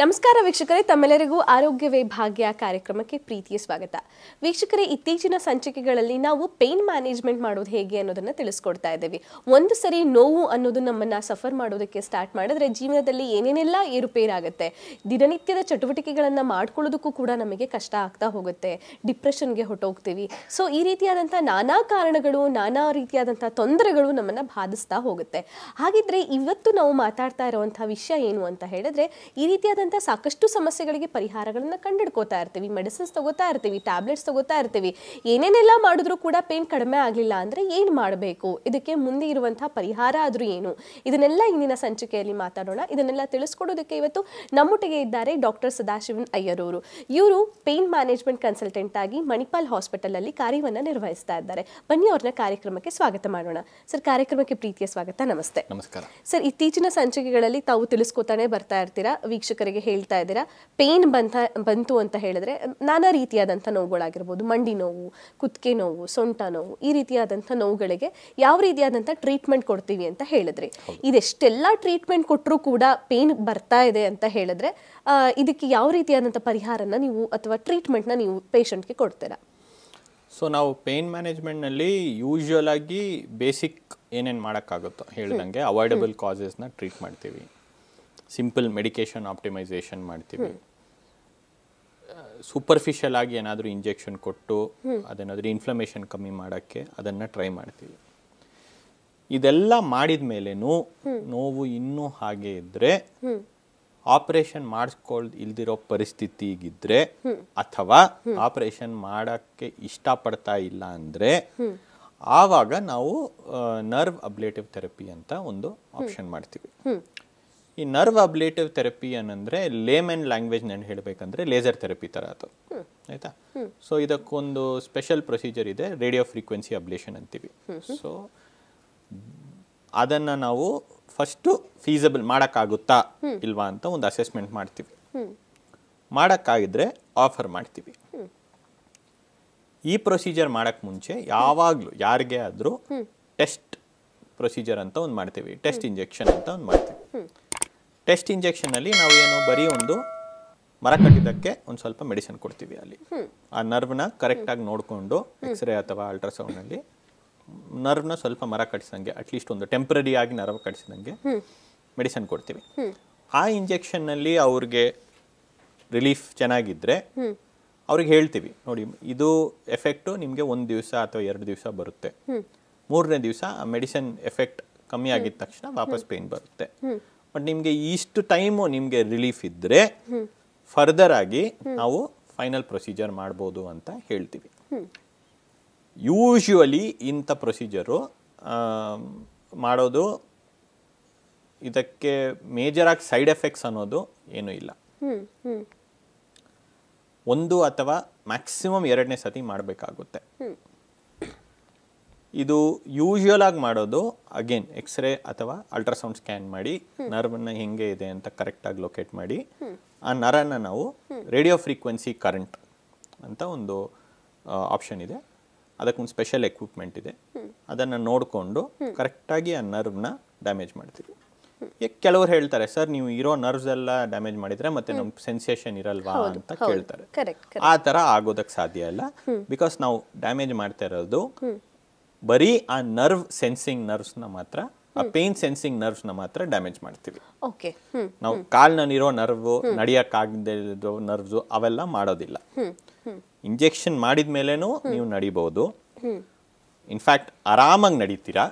ನಮಸ್ಕಾರ ವೀಕ್ಷಕರೇ ತಮ್ಮೆಲ್ಲರಿಗೂ ಆರೋಗ್ಯವೇ ಭಾಗ್ಯ ಕಾರ್ಯಕ್ರಮಕ್ಕೆ ಪ್ರೀತಿಯ ಸ್ವಾಗತ ವೀಕ್ಷಕರೇ ಇತ್ತೀಚಿನ ಸಂಚಿಕೆಗಳಲ್ಲಿ ನಾವು ಪೇನ್ ಮ್ಯಾನೇಜ್ಮೆಂಟ್ ಮಾಡೋದು ಹೇಗೆ ಅನ್ನೋದನ್ನು ತಿಳಿಸ್ಕೊಡ್ತಾ ಇದ್ದೀವಿ ಒಂದು ಸರಿ ನೋವು ಅನ್ನೋದು ನಮ್ಮನ್ನು ಸಫರ್ ಮಾಡೋದಕ್ಕೆ ಸ್ಟಾರ್ಟ್ ಮಾಡಿದ್ರೆ ಜೀವನದಲ್ಲಿ ಏನೇನೆಲ್ಲ ಏರುಪೇರಾಗುತ್ತೆ ದಿನನಿತ್ಯದ ಚಟುವಟಿಕೆಗಳನ್ನ ಮಾಡ್ಕೊಳ್ಳೋದಕ್ಕೂ ಕೂಡ ನಮಗೆ ಕಷ್ಟ ಆಗ್ತಾ ಹೋಗುತ್ತೆ ಡಿಪ್ರೆಷನ್ಗೆ ಹೊಟ್ಟೋಗ್ತೀವಿ ಸೊ ಈ ರೀತಿಯಾದಂಥ ನಾನಾ ಕಾರಣಗಳು ನಾನಾ ರೀತಿಯಾದಂಥ ತೊಂದರೆಗಳು ನಮ್ಮನ್ನು ಬಾಧಿಸ್ತಾ ಹೋಗುತ್ತೆ ಹಾಗಿದ್ರೆ ಇವತ್ತು ನಾವು ಮಾತಾಡ್ತಾ ಇರುವಂಥ ವಿಷಯ ಏನು ಅಂತ ಹೇಳಿದ್ರೆ ಈ ರೀತಿಯಾದ ಇದ್ದಂಥ ಸಾಕಷ್ಟು ಸಮಸ್ಯೆಗಳಿಗೆ ಪರಿಹಾರಗಳನ್ನು ಕಂಡುಹಿಡ್ಕೋತಾ ಇರ್ತೀವಿ ಮೆಡಿಸಿನ್ಸ್ ತಗೋತಾ ಇರ್ತೀವಿ ಟ್ಯಾಬ್ಲೆಟ್ಸ್ ತಗೋತಾ ಇರ್ತೀವಿ ಏನೇನೆಲ್ಲ ಮಾಡಿದ್ರು ಕೂಡ ಪೇನ್ ಕಡಿಮೆ ಆಗಲಿಲ್ಲ ಅಂದ್ರೆ ಏನು ಮಾಡಬೇಕು ಇದಕ್ಕೆ ಮುಂದೆ ಇರುವಂತಹ ಪರಿಹಾರ ಆದ್ರೂ ಏನು ಇದನ್ನೆಲ್ಲ ಇಂದಿನ ಸಂಚಿಕೆಯಲ್ಲಿ ಮಾತಾಡೋಣ ಇದನ್ನೆಲ್ಲ ತಿಳಿಸ್ಕೊಡೋದಕ್ಕೆ ಇವತ್ತು ನಮ್ಮೊಟ್ಟಿಗೆ ಇದ್ದಾರೆ ಡಾಕ್ಟರ್ ಸದಾಶಿವನ್ ಅಯ್ಯರ್ ಅವರು ಇವರು ಪೇನ್ ಮ್ಯಾನೇಜ್ಮೆಂಟ್ ಕನ್ಸಲ್ಟೆಂಟ್ ಆಗಿ ಮಣಿಪಾಲ್ ಅಲ್ಲಿ ಕಾರ್ಯವನ್ನು ನಿರ್ವಹಿಸ್ತಾ ಇದ್ದಾರೆ ಬನ್ನಿ ಅವ್ರನ್ನ ಕಾರ್ಯಕ್ರಮಕ್ಕೆ ಸ್ವಾಗತ ಮಾಡೋಣ ಸರ್ ಕಾರ್ಯಕ್ರಮಕ್ಕೆ ಪ್ರೀತಿಯ ಸ್ವಾಗತ ನಮಸ್ತೆ ನಮಸ್ಕಾರ ಸರ್ ಇತ್ತೀಚಿನ ಸಂಚಿಕೆಗಳಲ್ಲಿ ತಾವು ತಿಳಿಸ್ಕೊತಾನೆ ಬರ್ತಾ ಇರ್ತೀರಾ ವೀಕ್ಷಕರಿಗೆ ಜನರಿಗೆ ಹೇಳ್ತಾ ಇದ್ದೀರಾ ಪೇನ್ ಬಂತ ಬಂತು ಅಂತ ಹೇಳಿದ್ರೆ ನಾನಾ ರೀತಿಯಾದಂಥ ನೋವುಗಳಾಗಿರ್ಬೋದು ಮಂಡಿ ನೋವು ಕುತ್ತಿಗೆ ನೋವು ಸೊಂಟ ನೋವು ಈ ರೀತಿಯಾದಂಥ ನೋವುಗಳಿಗೆ ಯಾವ ರೀತಿಯಾದಂಥ ಟ್ರೀಟ್ಮೆಂಟ್ ಕೊಡ್ತೀವಿ ಅಂತ ಹೇಳಿದ್ರಿ ಇದೆಷ್ಟೆಲ್ಲ ಟ್ರೀಟ್ಮೆಂಟ್ ಕೊಟ್ಟರೂ ಕೂಡ ಪೇನ್ ಬರ್ತಾ ಇದೆ ಅಂತ ಹೇಳಿದ್ರೆ ಇದಕ್ಕೆ ಯಾವ ರೀತಿಯಾದಂಥ ಪರಿಹಾರನ ನೀವು ಅಥವಾ ಟ್ರೀಟ್ಮೆಂಟ್ನ ನೀವು ಪೇಷಂಟ್ಗೆ ಕೊಡ್ತೀರಾ ಸೊ ನಾವು ಪೇನ್ ಮ್ಯಾನೇಜ್ಮೆಂಟ್ನಲ್ಲಿ ಯೂಶ್ವಲ್ ಆಗಿ ಬೇಸಿಕ್ ಏನೇನು ಮಾಡೋಕ್ಕಾಗುತ್ತೋ ಹೇಳಿದಂಗೆ ಅವಾಯ್ಡಬಲ್ ಕಾಸಸ್ನ ಟ್ರೀಟ್ ಮಾಡ್ತೀವಿ ಸಿಂಪಲ್ ಮೆಡಿಕೇಶನ್ ಆಪ್ಟಿಮೈಸೇಷನ್ ಮಾಡ್ತೀವಿ ಸೂಪರ್ಫಿಷಿಯಲ್ ಆಗಿ ಏನಾದರೂ ಇಂಜೆಕ್ಷನ್ ಕೊಟ್ಟು ಅದೇನಾದರೂ ಇನ್ಫ್ಲಮೇಷನ್ ಕಮ್ಮಿ ಮಾಡೋಕ್ಕೆ ಅದನ್ನು ಟ್ರೈ ಮಾಡ್ತೀವಿ ಇದೆಲ್ಲ ಮಾಡಿದ ಮೇಲೇನು ನೋವು ಇನ್ನೂ ಹಾಗೆ ಇದ್ದರೆ ಆಪರೇಷನ್ ಮಾಡಿಸ್ಕೊಳ್ ಇಲ್ದಿರೋ ಪರಿಸ್ಥಿತಿ ಅಥವಾ ಆಪರೇಷನ್ ಮಾಡೋಕ್ಕೆ ಇಷ್ಟಪಡ್ತಾ ಇಲ್ಲ ಅಂದರೆ ಆವಾಗ ನಾವು ನರ್ವ್ ಅಬ್ಲೇಟಿವ್ ಥೆರಪಿ ಅಂತ ಒಂದು ಆಪ್ಷನ್ ಮಾಡ್ತೀವಿ ಈ ನರ್ವ್ ಅಬ್ಲೇಟಿವ್ ಥೆರಪಿ ಅನ್ನಂದ್ರೆ ಲೇಮನ್ ಲ್ಯಾಂಗ್ವೇಜ್ ನಾನು ಹೇಳಬೇಕಂದ್ರೆ ಲೇಸರ್ ಥೆರಪಿ ತರ ಅದು ಆಯ್ತಾ ಸೊ ಇದಕ್ಕೊಂದು ಸ್ಪೆಷಲ್ ಪ್ರೊಸೀಜರ್ ಇದೆ ರೇಡಿಯೋ ಫ್ರೀಕ್ವೆನ್ಸಿ ಅಬ್ಲೇಷನ್ ಅಂತೀವಿ ಸೊ ಅದನ್ನ ನಾವು ಫಸ್ಟ್ ಫೀಸಬಲ್ ಮಾಡೋಕ್ಕಾಗುತ್ತಾ ಇಲ್ವಾ ಅಂತ ಒಂದು ಅಸೆಸ್ಮೆಂಟ್ ಮಾಡ್ತೀವಿ ಮಾಡೋಕ್ಕಾಗಿದ್ರೆ ಆಫರ್ ಮಾಡ್ತೀವಿ ಈ ಪ್ರೊಸೀಜರ್ ಮಾಡಕ್ ಮುಂಚೆ ಯಾವಾಗಲೂ ಯಾರಿಗೆ ಆದರೂ ಟೆಸ್ಟ್ ಪ್ರೊಸೀಜರ್ ಅಂತ ಒಂದು ಮಾಡ್ತೀವಿ ಟೆಸ್ಟ್ ಇಂಜೆಕ್ಷನ್ ಅಂತ ಒಂದು ಮಾಡ್ತೀವಿ ಟೆಸ್ಟ್ ಇಂಜೆಕ್ಷನಲ್ಲಿ ನಾವು ಏನು ಬರೀ ಒಂದು ಮರ ಕಟ್ಟಿದ್ದಕ್ಕೆ ಒಂದು ಸ್ವಲ್ಪ ಮೆಡಿಸಿನ್ ಕೊಡ್ತೀವಿ ಅಲ್ಲಿ ಆ ನರ್ವ್ನ ಕರೆಕ್ಟಾಗಿ ನೋಡಿಕೊಂಡು ಎಕ್ಸ್ರೇ ಅಥವಾ ಅಲ್ಟ್ರಾಸೌಂಡ್ನಲ್ಲಿ ನರ್ವ್ನ ಸ್ವಲ್ಪ ಮರ ಕಟ್ಟಿಸಂಗೆ ಅಟ್ಲೀಸ್ಟ್ ಒಂದು ಟೆಂಪ್ರರಿಯಾಗಿ ಆಗಿ ನರ್ವ್ ಕಟ್ಸಿದಂಗೆ ಮೆಡಿಸಿನ್ ಕೊಡ್ತೀವಿ ಆ ಇಂಜೆಕ್ಷನ್ನಲ್ಲಿ ಅವ್ರಿಗೆ ರಿಲೀಫ್ ಚೆನ್ನಾಗಿದ್ರೆ ಅವ್ರಿಗೆ ಹೇಳ್ತೀವಿ ನೋಡಿ ಇದು ಎಫೆಕ್ಟು ನಿಮಗೆ ಒಂದು ದಿವಸ ಅಥವಾ ಎರಡು ದಿವಸ ಬರುತ್ತೆ ಮೂರನೇ ದಿವಸ ಆ ಮೆಡಿಸಿನ್ ಎಫೆಕ್ಟ್ ಕಮ್ಮಿ ಆಗಿದ ತಕ್ಷಣ ವಾಪಸ್ ಪೇನ್ ಬರುತ್ತೆ ಬಟ್ ನಿಮಗೆ ಇಷ್ಟು ಟೈಮು ನಿಮಗೆ ರಿಲೀಫ್ ಇದ್ದರೆ ಫರ್ದರ್ ಆಗಿ ನಾವು ಫೈನಲ್ ಪ್ರೊಸೀಜರ್ ಮಾಡ್ಬೋದು ಅಂತ ಹೇಳ್ತೀವಿ ಯೂಶ್ಯುವಲಿ ಇಂಥ ಪ್ರೊಸೀಜರು ಮಾಡೋದು ಇದಕ್ಕೆ ಮೇಜರ್ ಆಗಿ ಸೈಡ್ ಎಫೆಕ್ಟ್ಸ್ ಅನ್ನೋದು ಏನೂ ಇಲ್ಲ ಒಂದು ಅಥವಾ ಮ್ಯಾಕ್ಸಿಮಮ್ ಎರಡನೇ ಸತಿ ಮಾಡಬೇಕಾಗುತ್ತೆ ಇದು ಯೂಶುವಲ್ ಆಗಿ ಮಾಡೋದು ಅಗೇನ್ ಎಕ್ಸ್ರೇ ಅಥವಾ ಅಲ್ಟ್ರಾಸೌಂಡ್ ಸ್ಕ್ಯಾನ್ ಮಾಡಿ ನರ್ವನ್ನ ಹೆಂಗೆ ಇದೆ ಅಂತ ಕರೆಕ್ಟಾಗಿ ಲೊಕೇಟ್ ಮಾಡಿ ಆ ನರನ ನಾವು ರೇಡಿಯೋ ಫ್ರೀಕ್ವೆನ್ಸಿ ಕರೆಂಟ್ ಅಂತ ಒಂದು ಆಪ್ಷನ್ ಇದೆ ಅದಕ್ಕೊಂದು ಸ್ಪೆಷಲ್ ಎಕ್ವಿಪ್ಮೆಂಟ್ ಇದೆ ಅದನ್ನು ನೋಡಿಕೊಂಡು ಕರೆಕ್ಟಾಗಿ ಆ ನರ್ವ್ನ ಡ್ಯಾಮೇಜ್ ಮಾಡ್ತೀವಿ ಕೆಲವರು ಹೇಳ್ತಾರೆ ಸರ್ ನೀವು ಇರೋ ನರ್ವ್ಸ್ ಎಲ್ಲ ಡ್ಯಾಮೇಜ್ ಮಾಡಿದ್ರೆ ಮತ್ತೆ ನಮ್ ಸೆನ್ಸೇಷನ್ ಇರಲ್ವಾ ಅಂತ ಕೇಳ್ತಾರೆ ಆ ತರ ಆಗೋದಕ್ಕೆ ಸಾಧ್ಯ ಇಲ್ಲ ಬಿಕಾಸ್ ನಾವು ಡ್ಯಾಮೇಜ್ ಮಾಡ್ತಾ ಇರೋದು ಬರೀ ಆ ನರ್ವ್ ಸೆನ್ಸಿಂಗ್ ನರ್ವ್ಸ್ನ ಮಾತ್ರ ಆ ಪೇನ್ ಸೆನ್ಸಿಂಗ್ ನರ್ವ್ಸ್ನ ಮಾತ್ರ ಡ್ಯಾಮೇಜ್ ಮಾಡ್ತೀವಿ ನಾವು ಕಾಲ್ನಲ್ಲಿರೋ ನರ್ವ್ ನಡಿಯೋಕ್ಕಾಗದೇ ನರ್ವ್ಸು ಅವೆಲ್ಲ ಮಾಡೋದಿಲ್ಲ ಇಂಜೆಕ್ಷನ್ ಮಾಡಿದ ಮೇಲೇನು ನೀವು ನಡಿಬಹುದು ಇನ್ಫ್ಯಾಕ್ಟ್ ಆರಾಮಾಗಿ ನಡೀತೀರಾ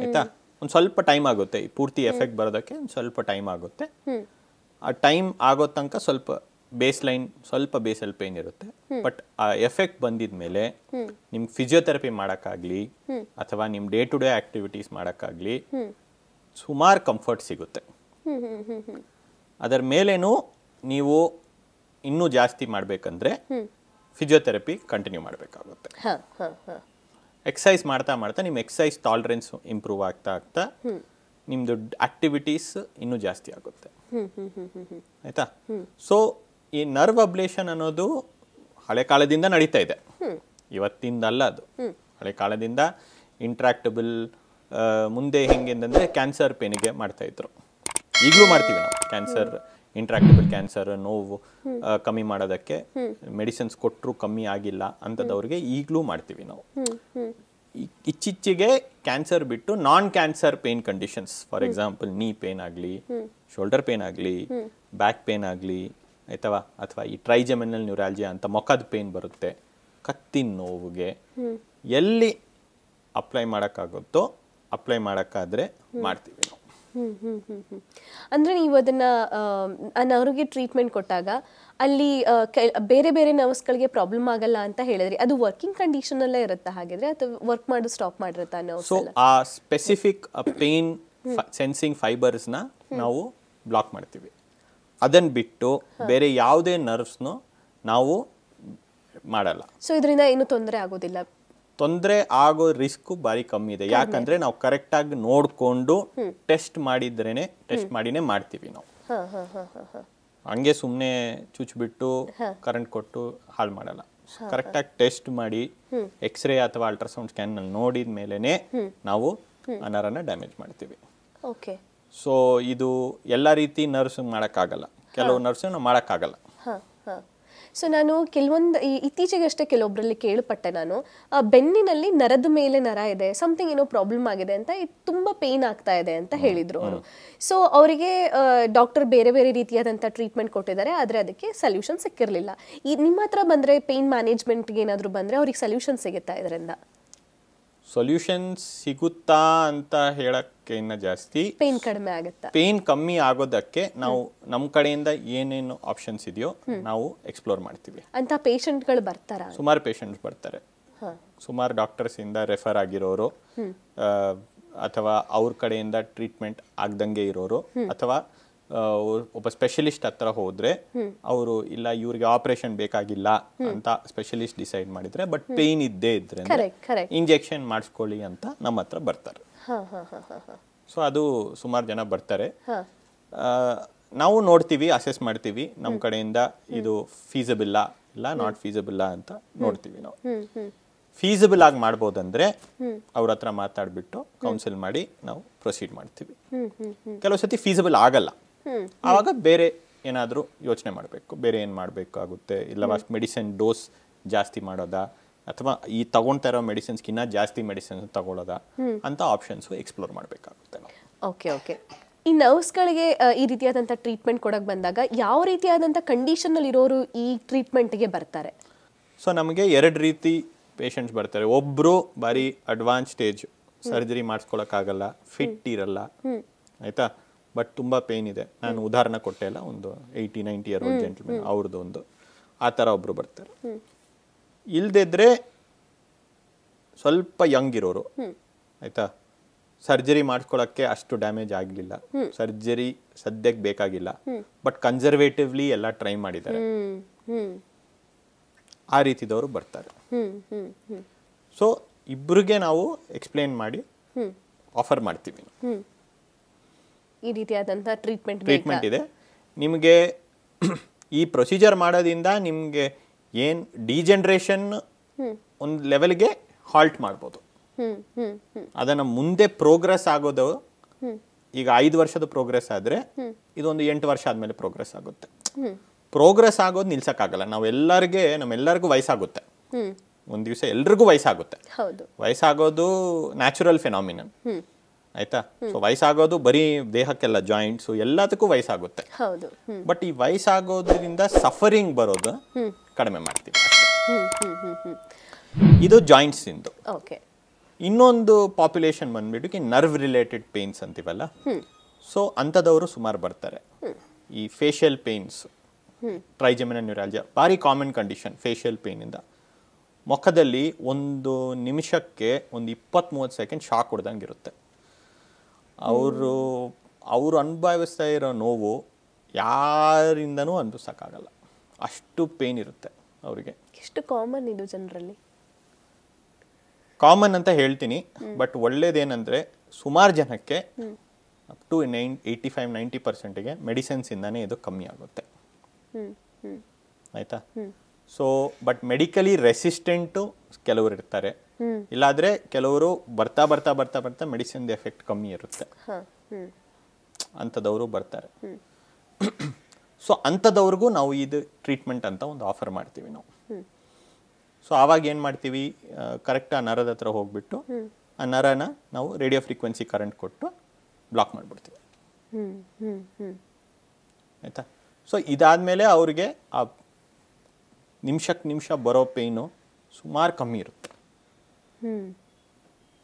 ಆಯ್ತಾ ಒಂದ್ ಸ್ವಲ್ಪ ಟೈಮ್ ಆಗುತ್ತೆ ಪೂರ್ತಿ ಎಫೆಕ್ಟ್ ಬರೋದಕ್ಕೆ ಒಂದು ಸ್ವಲ್ಪ ಟೈಮ್ ಆಗುತ್ತೆ ಆ ಟೈಮ್ ಆಗೋ ತನಕ ಸ್ವಲ್ಪ ಬೇಸ್ ಲೈನ್ ಸ್ವಲ್ಪ ಬೇಸಲ್ ಪೇನ್ ಇರುತ್ತೆ ಬಟ್ ಆ ಎಫೆಕ್ಟ್ ಬಂದಿದ ಮೇಲೆ ನಿಮ್ಗೆ ಫಿಸಿಯೋಥೆರಪಿ ಮಾಡೋಕ್ಕಾಗಲಿ ಅಥವಾ ನಿಮ್ಮ ಡೇ ಟು ಡೇ ಆಕ್ಟಿವಿಟೀಸ್ ಮಾಡೋಕ್ಕಾಗ್ಲಿ ಸುಮಾರು ಕಂಫರ್ಟ್ ಸಿಗುತ್ತೆ ಅದರ ಮೇಲೇನು ನೀವು ಇನ್ನೂ ಜಾಸ್ತಿ ಮಾಡಬೇಕಂದ್ರೆ ಫಿಸಿಯೋಥೆರಪಿ ಕಂಟಿನ್ಯೂ ಮಾಡಬೇಕಾಗುತ್ತೆ ಎಕ್ಸಸೈಸ್ ಮಾಡ್ತಾ ಮಾಡ್ತಾ ನಿಮ್ಮ ಎಕ್ಸಸೈಸ್ ಟಾಲರೆನ್ಸ್ ಇಂಪ್ರೂವ್ ಆಗ್ತಾ ಆಗ್ತಾ ನಿಮ್ಮದು ಆಕ್ಟಿವಿಟೀಸ್ ಇನ್ನೂ ಜಾಸ್ತಿ ಆಗುತ್ತೆ ಆಯ್ತಾ ಸೊ ಈ ನರ್ವ್ ಅಬ್ಲೇಷನ್ ಅನ್ನೋದು ಹಳೆ ಕಾಲದಿಂದ ನಡೀತಾ ಇದೆ ಅಲ್ಲ ಅದು ಹಳೆ ಕಾಲದಿಂದ ಇಂಟ್ರಾಕ್ಟಬಲ್ ಮುಂದೆ ಹೆಂಗೆ ಅಂತಂದರೆ ಕ್ಯಾನ್ಸರ್ ಪೇನಿಗೆ ಮಾಡ್ತಾ ಇದ್ರು ಈಗಲೂ ಮಾಡ್ತೀವಿ ನಾವು ಕ್ಯಾನ್ಸರ್ ಇಂಟ್ರಾಕ್ಟಬಲ್ ಕ್ಯಾನ್ಸರ್ ನೋವು ಕಮ್ಮಿ ಮಾಡೋದಕ್ಕೆ ಮೆಡಿಸಿನ್ಸ್ ಕೊಟ್ಟರು ಕಮ್ಮಿ ಆಗಿಲ್ಲ ಅಂಥದ್ದವ್ರಿಗೆ ಈಗಲೂ ಮಾಡ್ತೀವಿ ನಾವು ಇಚ್ಚಿಚ್ಚಿಗೆ ಕ್ಯಾನ್ಸರ್ ಬಿಟ್ಟು non cancer pain conditions for example knee pain ಆಗಲಿ ಶೋಲ್ಡರ್ ಪೇನ್ ಆಗಲಿ ಬ್ಯಾಕ್ ಪೇನ್ ಆಗಲಿ ಆಯ್ತವಾ ಅಥವಾ ಈ ಟ್ರೈಜೆಮಿನಲ್ ನ್ಯೂರಾಲಜಿ ಅಂತ ಮೊಖದ ಪೇನ್ ಬರುತ್ತೆ ಕತ್ತಿನ ನೋವುಗೆ ಎಲ್ಲಿ ಅಪ್ಲೈ ಮಾಡೋಕ್ಕಾಗುತ್ತೋ ಅಪ್ಲೈ ಮಾಡೋಕ್ಕಾದ್ರೆ ಮಾಡ್ತೀವಿ ನಾವು ಅಂದ್ರೆ ನೀವು ಅದನ್ನ ಅವ್ರಿಗೆ ಟ್ರೀಟ್ಮೆಂಟ್ ಕೊಟ್ಟಾಗ ಅಲ್ಲಿ ಬೇರೆ ಬೇರೆ ನರ್ವ್ಸ್ಗಳಿಗೆ ಪ್ರಾಬ್ಲಮ್ ಆಗಲ್ಲ ಅಂತ ಹೇಳಿದ್ರಿ ಅದು ವರ್ಕಿಂಗ್ ಕಂಡೀಷನಲ್ಲೇ ಇರುತ್ತಾ ಹಾಗಿದ್ರೆ ಅಥವಾ ವರ್ಕ್ ಮಾಡೋದು ಸ್ಟಾಪ್ ಮಾಡಿರುತ್ತಾ ನಾವು ಸೊ ಆ ಸ್ಪೆಸಿಫಿಕ್ ಪೇನ್ ಸೆನ್ಸಿಂಗ್ ಫೈಬರ್ಸ್ನ ನಾವು ಬ್ಲಾಕ್ ಮಾಡ್ತೀವಿ ಅದನ್ನು ಬಿಟ್ಟು ಬೇರೆ ಯಾವುದೇ ನರ್ವ್ಸ್ನು ನಾವು ಮಾಡಲ್ಲ ಸೊ ಇದರಿಂದ ಏನು ತೊಂದರೆ ಆಗೋದಿಲ್ಲ ತೊಂದರೆ ಆಗೋ ರಿಸ್ಕ್ ಭಾರಿ ಕಮ್ಮಿ ಇದೆ ಯಾಕಂದ್ರೆ ನಾವು ಕರೆಕ್ಟಾಗಿ ನೋಡಿಕೊಂಡು ಟೆಸ್ಟ್ ಮಾಡಿದ್ರೇನೆ ಟೆಸ್ಟ್ ಮಾಡಿನೇ ಮಾಡ್ತೀವಿ ನಾವು ಹಂಗೆ ಸುಮ್ಮನೆ ಚುಚ್ಚಿಬಿಟ್ಟು ಕರೆಂಟ್ ಕೊಟ್ಟು ಹಾಳು ಮಾಡಲ್ಲ ಕರೆಕ್ಟಾಗಿ ಟೆಸ್ಟ್ ಮಾಡಿ ಎಕ್ಸ್ರೇ ಅಥವಾ ಅಲ್ಟ್ರಾಸೌಂಡ್ ಸ್ಕ್ಯಾನ್ ನೋಡಿದ ಮೇಲೆ ನಾವು ಅನರನ್ನ ಡ್ಯಾಮೇಜ್ ಮಾಡ್ತೀವಿ ಓಕೆ ಸೊ ಇದು ಎಲ್ಲ ರೀತಿ ನರ್ಸ್ ಮಾಡೋಕ್ಕಾಗಲ್ಲ ಕೆಲವು ನರ್ಸನ್ನು ಮಾಡೋಕ್ಕಾಗಲ್ಲ ಸೊ ನಾನು ಕೆಲವೊಂದು ಇತ್ತೀಚೆಗಷ್ಟೇ ಕೆಲವೊಬ್ಬರಲ್ಲಿ ಕೇಳಪಟ್ಟೆ ನಾನು ಬೆನ್ನಿನಲ್ಲಿ ನರದ ಮೇಲೆ ನರ ಇದೆ ಸಮಥಿಂಗ್ ಏನೋ ಪ್ರಾಬ್ಲಮ್ ಆಗಿದೆ ಅಂತ ಇದು ತುಂಬ ಪೇಯ್ನ್ ಆಗ್ತಾ ಇದೆ ಅಂತ ಹೇಳಿದರು ಅವರು ಸೊ ಅವರಿಗೆ ಡಾಕ್ಟರ್ ಬೇರೆ ಬೇರೆ ರೀತಿಯಾದಂಥ ಟ್ರೀಟ್ಮೆಂಟ್ ಕೊಟ್ಟಿದ್ದಾರೆ ಆದರೆ ಅದಕ್ಕೆ ಸೊಲ್ಯೂಷನ್ ಸಿಕ್ಕಿರಲಿಲ್ಲ ಈ ನಿಮ್ಮ ಹತ್ರ ಬಂದರೆ ಪೇಯ್ನ್ ಮ್ಯಾನೇಜ್ಮೆಂಟ್ಗೆ ಏನಾದರೂ ಬಂದರೆ ಅವ್ರಿಗೆ ಸೊಲ್ಯೂಷನ್ ಸಿಗುತ್ತಾ ಇದರಿಂದ ಸೊಲ್ಯೂಷನ್ ಸಿಗುತ್ತಾ ಅಂತ ಹೇಳಕ್ಕೆ ಇನ್ನ ಜಾಸ್ತಿ ಪೇನ್ ಕಡಿಮೆ ಆಗುತ್ತೆ ಪೇನ್ ಕಮ್ಮಿ ಆಗೋದಕ್ಕೆ ನಾವು ನಮ್ಮ ಕಡೆಯಿಂದ ಏನೇನು ಆಪ್ಷನ್ಸ್ ಇದೆಯೋ ನಾವು ಎಕ್ಸ್ಪ್ಲೋರ್ ಮಾಡ್ತೀವಿ ಅಂತ ಗಳು ಬರ್ತಾರ ಸುಮಾರು ಪೇಷಂಟ್ಸ್ ಬರ್ತಾರೆ ಸುಮಾರು ಡಾಕ್ಟರ್ಸ್ ಇಂದ ರೆಫರ್ ಆಗಿರೋರು ಅಥವಾ ಅವ್ರ ಕಡೆಯಿಂದ ಟ್ರೀಟ್ಮೆಂಟ್ ಆಗ್ದಂಗೆ ಇರೋರು ಅಥವಾ ಒಬ್ಬ ಸ್ಪೆಷಲಿಸ್ಟ್ ಹತ್ರ ಹೋದ್ರೆ ಅವರು ಇಲ್ಲ ಇವರಿಗೆ ಆಪರೇಷನ್ ಬೇಕಾಗಿಲ್ಲ ಅಂತ ಸ್ಪೆಷಲಿಸ್ಟ್ ಡಿಸೈಡ್ ಮಾಡಿದ್ರೆ ಬಟ್ ಪೇನ್ ಇದ್ದೇ ಇದ್ರೆ ಇಂಜೆಕ್ಷನ್ ಮಾಡಿಸ್ಕೊಳ್ಳಿ ಅಂತ ನಮ್ಮ ಹತ್ರ ಬರ್ತಾರೆ ಸೊ ಅದು ಸುಮಾರು ಜನ ಬರ್ತಾರೆ ನಾವು ನೋಡ್ತೀವಿ ಅಸೆಸ್ ಮಾಡ್ತೀವಿ ನಮ್ಮ ಕಡೆಯಿಂದ ಇದು ಫೀಸಬಲ್ ಇಲ್ಲ ನಾಟ್ ಆ ಅಂತ ನೋಡ್ತೀವಿ ನಾವು ಫೀಸಬಲ್ ಆಗಿ ಮಾಡ್ಬೋದಂದ್ರೆ ಅವ್ರ ಹತ್ರ ಮಾತಾಡ್ಬಿಟ್ಟು ಕೌನ್ಸಿಲ್ ಮಾಡಿ ನಾವು ಪ್ರೊಸೀಡ್ ಮಾಡ್ತೀವಿ ಕೆಲವು ಸತಿ ಫೀಸಬಲ್ ಆಗಲ್ಲ ಆವಾಗ ಬೇರೆ ಏನಾದರೂ ಯೋಚನೆ ಮಾಡಬೇಕು ಬೇರೆ ಏನು ಮಾಡಬೇಕಾಗುತ್ತೆ ಇಲ್ಲ ಮೆಡಿಸಿನ್ ಡೋಸ್ ಜಾಸ್ತಿ ಮಾಡೋದಾ ಅಥವಾ ಈ ತಗೊಂತಾ ಇರೋ ಕಿನ್ನ ಜಾಸ್ತಿ ಮೆಡಿಸಿನ್ಸ್ ತಗೊಳ್ಳೋದಾ ಅಂತ ಆಪ್ಷನ್ಸು ಎಕ್ಸ್ಪ್ಲೋರ್ ಮಾಡಬೇಕಾಗುತ್ತೆ ಓಕೆ ಓಕೆ ಈ ನರ್ವ್ಸ್ಗಳಿಗೆ ಈ ರೀತಿಯಾದಂಥ ಟ್ರೀಟ್ಮೆಂಟ್ ಕೊಡಕ್ ಬಂದಾಗ ಯಾವ ರೀತಿಯಾದಂಥ ಕಂಡೀಷನಲ್ಲಿ ಇರೋರು ಈ ಟ್ರೀಟ್ಮೆಂಟ್ಗೆ ಬರ್ತಾರೆ ಸೊ ನಮಗೆ ಎರಡು ರೀತಿ ಪೇಷಂಟ್ಸ್ ಬರ್ತಾರೆ ಒಬ್ಬರು ಬಾರಿ ಅಡ್ವಾನ್ಸ್ ಸ್ಟೇಜ್ ಸರ್ಜರಿ ಮಾಡಿಸ್ಕೊಳಕ್ಕಾಗಲ್ಲ ಫಿಟ್ ಇರಲ್ಲ ಆಯ್ತಾ ಬಟ್ ತುಂಬ ಪೇಯ್ನ್ ಇದೆ ನಾನು ಉದಾಹರಣೆ ಕೊಟ್ಟೆ ಅಲ್ಲ ಒಂದು eighty ninety year old gentlemen ಅವ್ರದ್ದು ಒಂದು ಆ ಥರ ಒಬ್ಬರು ಬರ್ತಾರೆ ಇಲ್ದಿದ್ರೆ ಸ್ವಲ್ಪ ಯಂಗ್ ಇರೋರು ಆಯಿತಾ ಸರ್ಜರಿ ಮಾಡ್ಕೊಳ್ಳೋಕ್ಕೆ ಅಷ್ಟು ಡ್ಯಾಮೇಜ್ ಆಗಲಿಲ್ಲ ಸರ್ಜರಿ ಸದ್ಯಕ್ಕೆ ಬೇಕಾಗಿಲ್ಲ ಬಟ್ ಕನ್ಸರ್ವೇಟಿವ್ಲಿ ಎಲ್ಲ ಟ್ರೈ ಮಾಡಿದ್ದಾರೆ ಆ ರೀತಿದವರು ಬರ್ತಾರೆ ಸೊ ಇಬ್ಬರಿಗೆ ನಾವು ಎಕ್ಸ್ಪ್ಲೇನ್ ಮಾಡಿ ಆಫರ್ ಮಾಡ್ತೀವಿ ಈ ರೀತಿಯಾದಂಥ ಟ್ರೀಟ್ಮೆಂಟ್ ಟ್ರೀಟ್ಮೆಂಟ್ ಇದೆ ನಿಮಗೆ ಈ ಪ್ರೊಸೀಜರ್ ಮಾಡೋದ್ರಿಂದ ನಿಮಗೆ ಏನು ಡಿಜನ್ರೇಷನ್ ಒಂದು ಲೆವೆಲ್ಗೆ ಹಾಲ್ಟ್ ಮಾಡ್ಬೋದು ಅದನ್ನು ಮುಂದೆ ಪ್ರೋಗ್ರೆಸ್ ಆಗೋದು ಈಗ ಐದು ವರ್ಷದ ಪ್ರೋಗ್ರೆಸ್ ಆದರೆ ಇದೊಂದು ಎಂಟು ವರ್ಷ ಆದಮೇಲೆ ಪ್ರೋಗ್ರೆಸ್ ಆಗುತ್ತೆ ಪ್ರೋಗ್ರೆಸ್ ಆಗೋದು ನಿಲ್ಸೋಕ್ಕಾಗಲ್ಲ ನಾವೆಲ್ಲರಿಗೆ ನಮ್ಮೆಲ್ಲರಿಗೂ ವಯಸ್ಸಾಗುತ್ತೆ ಒಂದು ದಿವಸ ಎಲ್ರಿಗೂ ವಯಸ್ಸಾಗುತ್ತೆ ವಯಸ್ಸಾಗೋದು ನ್ಯಾಚುರಲ್ ಫೆನಾಮಿನನ್ ಆಯ್ತಾ ಸೊ ವಯಸ್ಸಾಗೋದು ಬರೀ ದೇಹಕ್ಕೆಲ್ಲ ಜಾಯಿಂಟ್ಸ್ ಎಲ್ಲದಕ್ಕೂ ವಯಸ್ಸಾಗುತ್ತೆ ಬಟ್ ಈ ವಯಸ್ಸಾಗೋದ್ರಿಂದ ಸಫರಿಂಗ್ ಬರೋದು ಕಡಿಮೆ ಮಾಡ್ತೀವಿ ಇದು ಜಾಯಿಂಟ್ಸ್ ಇಂದು ಇನ್ನೊಂದು ಪಾಪ್ಯುಲೇಷನ್ ಬಂದ್ಬಿಟ್ಟು ನರ್ವ್ ರಿಲೇಟೆಡ್ ಪೇನ್ಸ್ ಅಂತೀವಲ್ಲ ಸೊ ಅಂಥದವರು ಸುಮಾರು ಬರ್ತಾರೆ ಈ ಫೇಶಿಯಲ್ ಪೇನ್ಸ್ ಟ್ರೈಜಮಿನ ನ್ಯೂರಾಲಜಿ ಭಾರಿ ಕಾಮನ್ ಕಂಡೀಷನ್ ಫೇಶಿಯಲ್ ಇಂದ ಮುಖದಲ್ಲಿ ಒಂದು ನಿಮಿಷಕ್ಕೆ ಒಂದು ಇಪ್ಪತ್ತ್ ಮೂವತ್ತು ಸೆಕೆಂಡ್ ಶಾಕ್ ಹೊಡೆದಂಗೆ ಇರುತ್ತೆ ಅವರು ಅವರು ಅನುಭವಿಸ್ತಾ ಇರೋ ನೋವು ಯಾರಿಂದನೂ ಅನುಭವಿಸೋಕ್ಕಾಗಲ್ಲ ಅಷ್ಟು ಪೇನ್ ಇರುತ್ತೆ ಅವರಿಗೆ ಎಷ್ಟು ಕಾಮನ್ ಇದು ಜನರಲ್ಲಿ ಕಾಮನ್ ಅಂತ ಹೇಳ್ತೀನಿ ಬಟ್ ಒಳ್ಳೇದೇನೆಂದರೆ ಸುಮಾರು ಜನಕ್ಕೆ up to nine eighty five ninety ಪರ್ಸೆಂಟಿಗೆ ಮೆಡಿಸಿನ್ಸಿಂದನೇ ಇದು ಕಮ್ಮಿ ಆಗುತ್ತೆ ಆಯಿತಾ ಸೊ ಬಟ್ ಮೆಡಿಕಲಿ ರೆಸಿಸ್ಟೆಂಟು ಕೆಲವರು ಇರ್ತಾರೆ ಇಲ್ಲಾದ್ರೆ ಕೆಲವರು ಬರ್ತಾ ಬರ್ತಾ ಬರ್ತಾ ಬರ್ತಾ ಮೆಡಿಸಿನ್ ಎಫೆಕ್ಟ್ ಕಮ್ಮಿ ಇರುತ್ತೆ ಅಂಥದವರು ಬರ್ತಾರೆ ಸೊ ಅಂಥದವ್ರಿಗೂ ನಾವು ಇದು ಟ್ರೀಟ್ಮೆಂಟ್ ಅಂತ ಒಂದು ಆಫರ್ ಮಾಡ್ತೀವಿ ನಾವು ಸೊ ಆವಾಗ ಏನು ಮಾಡ್ತೀವಿ ಕರೆಕ್ಟ್ ಆ ನರದ ಹತ್ರ ಹೋಗ್ಬಿಟ್ಟು ಆ ನರನ ನಾವು ರೇಡಿಯೋ ಫ್ರೀಕ್ವೆನ್ಸಿ ಕರೆಂಟ್ ಕೊಟ್ಟು ಬ್ಲಾಕ್ ಮಾಡಿಬಿಡ್ತೀವಿ ಆಯಿತಾ ಸೊ ಇದಾದಮೇಲೆ ಅವ್ರಿಗೆ ಆ ನಿಮಿಷಕ್ಕೆ ನಿಮಿಷ ಬರೋ ಪೇನ್ ಸುಮಾರು ಕಮೀರ್ ಹು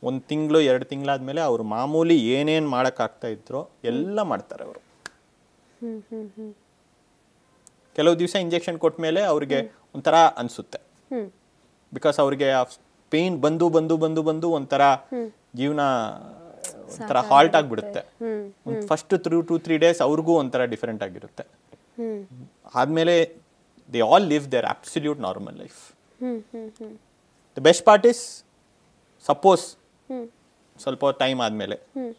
ಒಂದು ತಿಂಗಳು ಎರಡು ತಿಂಗಳು ಆದಮೇಲೆ ಅವರು ಮಾಮೂಲಿ ಏನೇನ್ ಮಾಡಕ್ಕೆ ಆಗ್ತಾ ಇದ್ರೋ ಎಲ್ಲ ಮಾಡ್ತಾರೆ ಅವರು ಹು ಹು ಹು ಕೆಲವು ದಿನ ಇಂಜೆಕ್ಷನ್ ಕೊಟ್ಟ ಮೇಲೆ ಅವರಿಗೆ on ತರ ಅನ್ಸುತ್ತೆ ಹು बिकॉज ಅವರಿಗೆ ಪೇನ್ ಬಂದು ಬಂದು ಬಂದು ಬಂದು on ತರ ಜೀವನ on ತರ ಹಾಲ್ಟ್ ಆಗಿಬಿಡುತ್ತೆ ಹು ಫಸ್ಟ್ 2 3 ಡೇಸ್ ಅವರಿಗೆ on ತರ ಡಿಫರೆಂಟ್ ಆಗಿರುತ್ತೆ ಹು ಆದಮೇಲೆ They all live their absolute normal life. The best part is suppose ಸ್ವಲ್ಪ ಟೈಮ್ ಆದಮೇಲೆ hmm.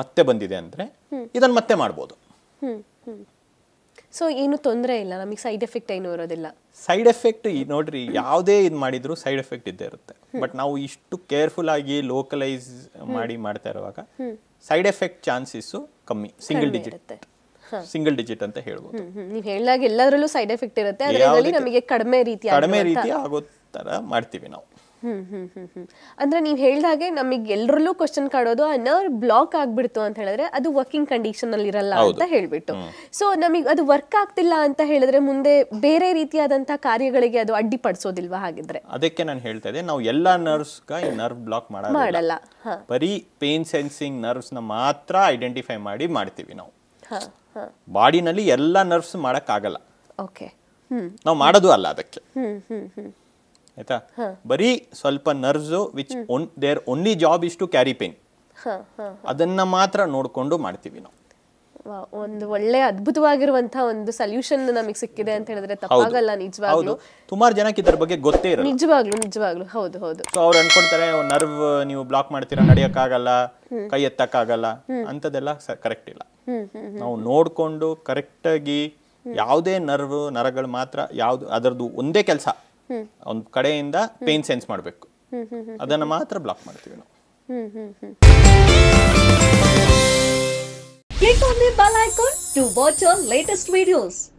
ಮತ್ತೆ ಬಂದಿದೆ ಅಂದರೆ hmm. ಇದನ್ನು ಮತ್ತೆ ಮಾಡ್ಬೋದು ಸೊ hmm, ಏನು ತೊಂದರೆ ಇಲ್ಲ ನಮಗೆ ಸೈಡ್ ಎಫೆಕ್ಟ್ ಏನು ಇರೋದಿಲ್ಲ ಸೈಡ್ ಎಫೆಕ್ಟ್ ನೋಡ್ರಿ ಯಾವುದೇ ಇದು ಮಾಡಿದ್ರು ಸೈಡ್ ಎಫೆಕ್ಟ್ ಇದ್ದೇ ಇರುತ್ತೆ ಬಟ್ ನಾವು ಇಷ್ಟು ಕೇರ್ಫುಲ್ ಆಗಿ ಲೋಕಲೈಸ್ ಮಾಡಿ ಮಾಡ್ತಾ ಇರುವಾಗ ಸೈಡ್ ಎಫೆಕ್ಟ್ ಚಾನ್ಸಸ್ಸು ಕಮ್ಮಿ ಸಿಂಗಲ್ ಡಿಜಿಟ್ ಸಿಂಗಲ್ ಡಿಜಿಟ್ ಅಂತ ಹೇಳ್ಬೋದು ನೀವು ಹೇಳಿದಾಗ ಎಲ್ಲದರಲ್ಲೂ ಸೈಡ್ ಎಫೆಕ್ಟ್ ಇರುತ್ತೆ ಅದರಲ್ಲಿ ನಮಗೆ ಕಡಿಮೆ ರೀತಿ ಕಡಿಮೆ ರೀತಿ ಆಗೋ ತರ ಮಾಡ್ತೀವಿ ನಾವು ಅಂದ್ರೆ ನೀವು ಹೇಳ್ದಾಗೆ ನಮಗೆ ಎಲ್ಲರಲ್ಲೂ ಕ್ವಶನ್ ಕಾಡೋದು ಆ ನರ್ವ್ ಬ್ಲಾಕ್ ಆಗ್ಬಿಡ್ತು ಅಂತ ಹೇಳಿದ್ರೆ ಅದು ವರ್ಕಿಂಗ್ ಕಂಡೀಷನ್ ಅಲ್ಲಿ ಇರಲ್ಲ ಅಂತ ಹೇಳ್ಬಿಟ್ಟು ಸೊ ನಮಗೆ ಅದು ವರ್ಕ್ ಆಗ್ತಿಲ್ಲ ಅಂತ ಹೇಳಿದ್ರೆ ಮುಂದೆ ಬೇರೆ ರೀತಿಯಾದಂತಹ ಕಾರ್ಯಗಳಿಗೆ ಅದು ಅಡ್ಡಿಪಡಿಸೋದಿಲ್ವಾ ಹಾಗಿದ್ರೆ ಅದಕ್ಕೆ ನಾನು ಹೇಳ್ತಾ ಇದ್ದೆ ನಾವು ಎಲ್ಲಾ ನರ್ವ್ಸ್ ಈ ನರ್ವ್ ಬ್ಲಾಕ್ ಮಾಡಲ್ಲ ಬರೀ ಪೇನ್ ಸೆನ್ಸಿಂಗ್ ನರ್ವ್ಸ್ ನ ಮಾತ್ರ ಐಡೆಂಟಿಫೈ ಮಾಡಿ ಮಾಡ್ತೀವಿ ನಾವು ಬಾಡಿನಲ್ಲಿ ಎಲ್ಲ ನರ್ವ್ಸ್ ಮಾಡೋಕ್ಕಾಗಲ್ಲ ಓಕೆ ನಾವು ಮಾಡೋದು ಅಲ್ಲ ಅದಕ್ಕೆ ಆಯ್ತಾ ಬರೀ ಸ್ವಲ್ಪ nerves which one their only job is to carry pain ಅದನ್ನ ಮಾತ್ರ ನೋಡಿಕೊಂಡು ಮಾಡ್ತೀವಿ ನಾವು ಒಂದು ಒಳ್ಳೆ ಅದ್ಭುತವಾಗಿರುವಂತಹ ಒಂದು ಸೊಲ್ಯೂಷನ್ ನಮಗೆ ಸಿಕ್ಕಿದೆ ಅಂತ ಹೇಳಿದ್ರೆ ತಪ್ಪಾಗಲ್ಲ ನಿಜವಾಗ್ಲು ಸುಮಾರು ಜನಕ್ಕೆ ಇದರ ಬಗ್ಗೆ ಗೊತ್ತೇ ಇರಲ್ಲ ನಿಜವಾಗ್ಲು ನಿಜವಾಗ್ಲು ಹೌದು ಹೌದು ಸೊ ಅವ್ರು ಅನ್ಕೊಂತಾರೆ ನರ್ವ್ ನೀವು ಬ್ಲಾಕ್ ಮಾಡ್ತೀರಾ ಆಗಲ್ಲ ಕೈ ಎತ್ತಕ್ಕಾಗಲ್ಲ ಅಂತದೆಲ್ಲ ಕರೆಕ್ಟ್ ಇಲ್ಲ ನಾವು ನೋಡ್ಕೊಂಡು ಕರೆಕ್ಟ್ ಆಗಿ ಯಾವುದೇ ನರ್ವ್ ನರಗಳು ಮಾತ್ರ ಯಾವ್ದು ಅದರದ್ದು ಒಂದೇ ಕೆಲಸ ಒಂದ್ ಕಡೆಯಿಂದ ಪೇನ್ ಸೆನ್ಸ್ ಮಾಡ್ಬೇಕು ಅದನ್ನ ಮಾತ್ರ ಬ್ಲಾಕ್ ಮಾಡ್ತೀವಿ ನಾವು Click on the bell icon to watch our latest videos.